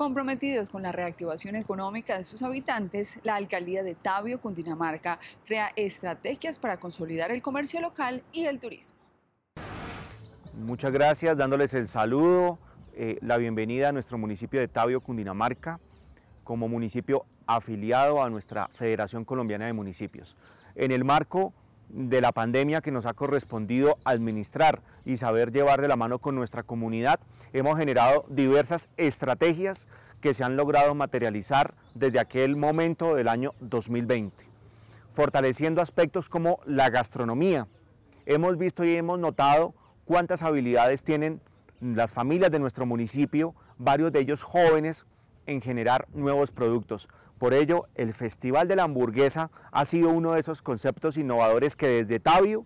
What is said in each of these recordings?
Comprometidos con la reactivación económica de sus habitantes, la alcaldía de Tabio, Cundinamarca, crea estrategias para consolidar el comercio local y el turismo. Muchas gracias, dándoles el saludo, eh, la bienvenida a nuestro municipio de Tabio, Cundinamarca, como municipio afiliado a nuestra Federación Colombiana de Municipios. En el marco de la pandemia que nos ha correspondido administrar y saber llevar de la mano con nuestra comunidad, hemos generado diversas estrategias que se han logrado materializar desde aquel momento del año 2020, fortaleciendo aspectos como la gastronomía. Hemos visto y hemos notado cuántas habilidades tienen las familias de nuestro municipio, varios de ellos jóvenes, en generar nuevos productos. Por ello, el Festival de la Hamburguesa ha sido uno de esos conceptos innovadores que desde Tabio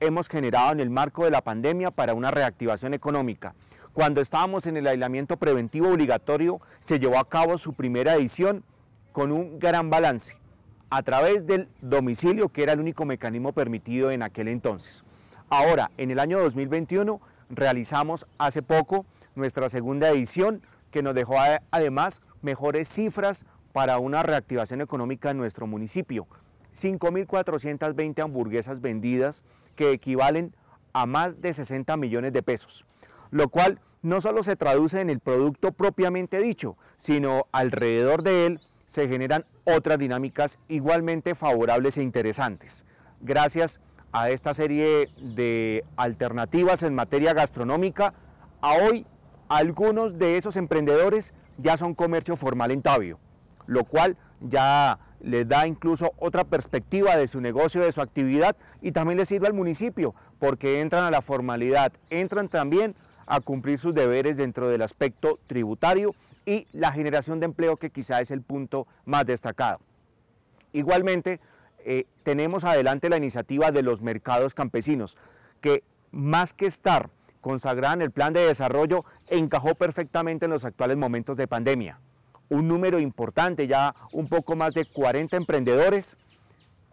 hemos generado en el marco de la pandemia para una reactivación económica. Cuando estábamos en el aislamiento preventivo obligatorio, se llevó a cabo su primera edición con un gran balance a través del domicilio, que era el único mecanismo permitido en aquel entonces. Ahora, en el año 2021, realizamos hace poco nuestra segunda edición que nos dejó además mejores cifras para una reactivación económica en nuestro municipio. 5.420 hamburguesas vendidas que equivalen a más de 60 millones de pesos, lo cual no solo se traduce en el producto propiamente dicho, sino alrededor de él se generan otras dinámicas igualmente favorables e interesantes. Gracias a esta serie de alternativas en materia gastronómica, a hoy algunos de esos emprendedores ya son comercio formal en Tabio, lo cual ya les da incluso otra perspectiva de su negocio, de su actividad y también les sirve al municipio porque entran a la formalidad, entran también a cumplir sus deberes dentro del aspecto tributario y la generación de empleo que quizá es el punto más destacado. Igualmente, eh, tenemos adelante la iniciativa de los mercados campesinos, que más que estar consagran el plan de desarrollo encajó perfectamente en los actuales momentos de pandemia. Un número importante, ya un poco más de 40 emprendedores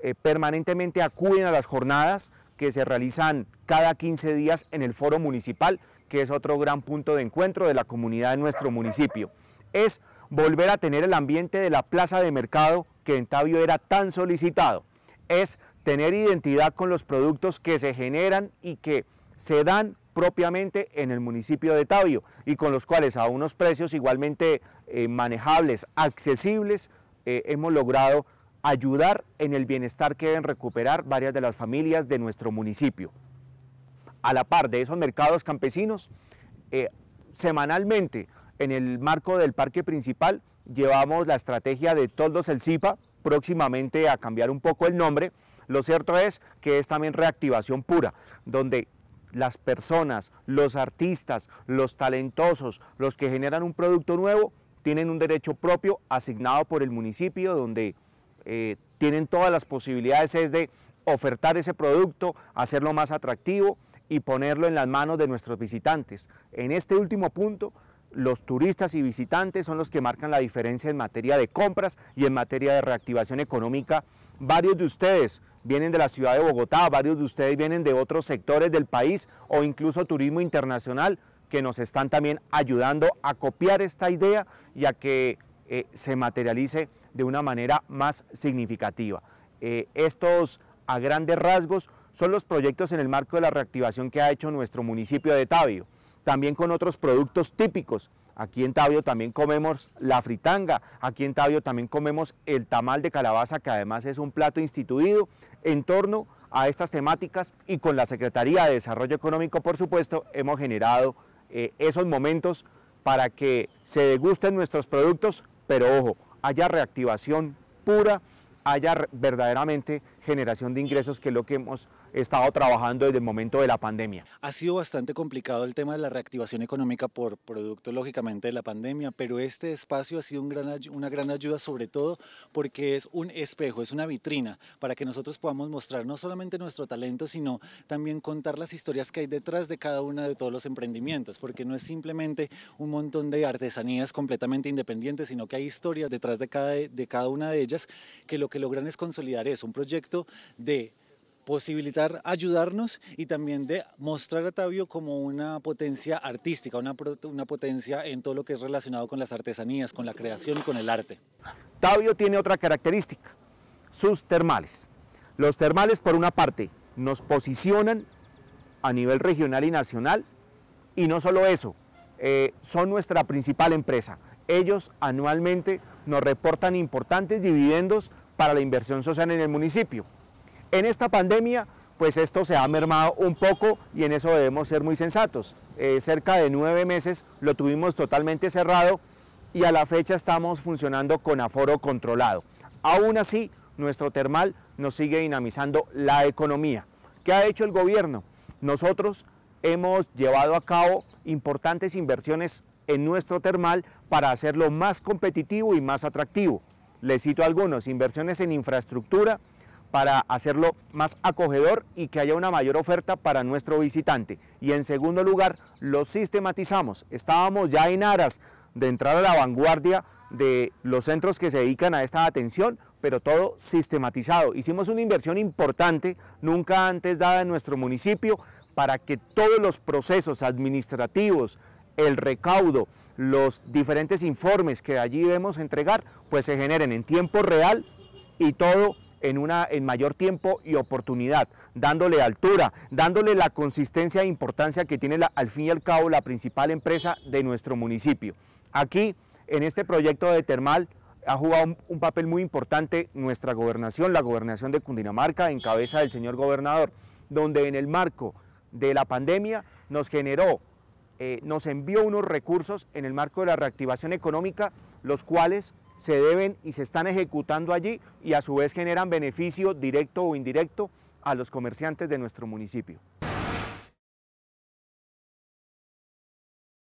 eh, permanentemente acuden a las jornadas que se realizan cada 15 días en el foro municipal, que es otro gran punto de encuentro de la comunidad de nuestro municipio. Es volver a tener el ambiente de la plaza de mercado que en Tabio era tan solicitado. Es tener identidad con los productos que se generan y que se dan propiamente en el municipio de Tabio y con los cuales a unos precios igualmente eh, manejables, accesibles, eh, hemos logrado ayudar en el bienestar que deben recuperar varias de las familias de nuestro municipio. A la par de esos mercados campesinos, eh, semanalmente en el marco del parque principal llevamos la estrategia de Toldos el CIPA, próximamente a cambiar un poco el nombre. Lo cierto es que es también reactivación pura, donde las personas, los artistas, los talentosos, los que generan un producto nuevo, tienen un derecho propio asignado por el municipio donde eh, tienen todas las posibilidades de ofertar ese producto, hacerlo más atractivo y ponerlo en las manos de nuestros visitantes. En este último punto los turistas y visitantes son los que marcan la diferencia en materia de compras y en materia de reactivación económica. Varios de ustedes vienen de la ciudad de Bogotá, varios de ustedes vienen de otros sectores del país o incluso turismo internacional que nos están también ayudando a copiar esta idea y a que eh, se materialice de una manera más significativa. Eh, estos a grandes rasgos son los proyectos en el marco de la reactivación que ha hecho nuestro municipio de Tabio también con otros productos típicos. Aquí en Tabio también comemos la fritanga, aquí en Tabio también comemos el tamal de calabaza, que además es un plato instituido en torno a estas temáticas y con la Secretaría de Desarrollo Económico, por supuesto, hemos generado eh, esos momentos para que se degusten nuestros productos, pero ojo, haya reactivación pura haya verdaderamente generación de ingresos, que es lo que hemos estado trabajando desde el momento de la pandemia. Ha sido bastante complicado el tema de la reactivación económica por producto, lógicamente, de la pandemia, pero este espacio ha sido una gran ayuda, sobre todo porque es un espejo, es una vitrina para que nosotros podamos mostrar no solamente nuestro talento, sino también contar las historias que hay detrás de cada uno de todos los emprendimientos, porque no es simplemente un montón de artesanías completamente independientes, sino que hay historias detrás de cada, de cada una de ellas que lo que que logran es consolidar eso, un proyecto de posibilitar ayudarnos y también de mostrar a Tabio como una potencia artística, una, potencia en todo lo que es relacionado con las artesanías, con la creación y con el arte. Tabio tiene otra característica, sus termales. Los termales, por una parte, nos posicionan a nivel regional y nacional y no solo eso, eh, son nuestra principal empresa. Ellos anualmente nos reportan importantes dividendos para la inversión social en el municipio. En esta pandemia, pues esto se ha mermado un poco y en eso debemos ser muy sensatos. Eh, cerca de nueve meses lo tuvimos totalmente cerrado y a la fecha estamos funcionando con aforo controlado. Aún así, nuestro termal nos sigue dinamizando la economía. ¿Qué ha hecho el gobierno? Nosotros hemos llevado a cabo importantes inversiones en nuestro termal para hacerlo más competitivo y más atractivo. Les cito algunos, inversiones en infraestructura para hacerlo más acogedor y que haya una mayor oferta para nuestro visitante. Y en segundo lugar, lo sistematizamos. Estábamos ya en aras de entrar a la vanguardia de los centros que se dedican a esta atención, pero todo sistematizado. Hicimos una inversión importante, nunca antes dada en nuestro municipio, para que todos los procesos administrativos, el recaudo, los diferentes informes que allí debemos entregar, pues se generen en tiempo real y todo en, una, en mayor tiempo y oportunidad, dándole altura, dándole la consistencia e importancia que tiene al fin y al cabo la principal empresa de nuestro municipio. Aquí, en este proyecto de Termal, ha jugado un, un papel muy importante nuestra gobernación, la gobernación de Cundinamarca, en cabeza del señor gobernador, donde en el marco de la pandemia nos generó eh, nos envió unos recursos en el marco de la reactivación económica, los cuales se deben y se están ejecutando allí y a su vez generan beneficio directo o indirecto a los comerciantes de nuestro municipio.